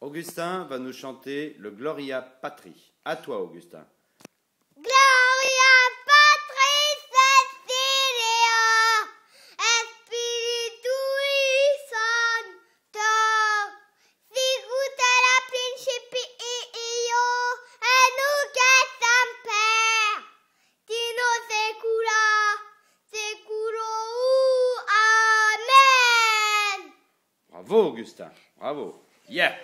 Augustin va nous chanter le Gloria Patri. À toi, Augustin. Gloria Patri Cecilia, Spiritui Santo, Sicut la principii io, et nous et Dino secula, securou, Amen. Bravo, Augustin, bravo. Yeah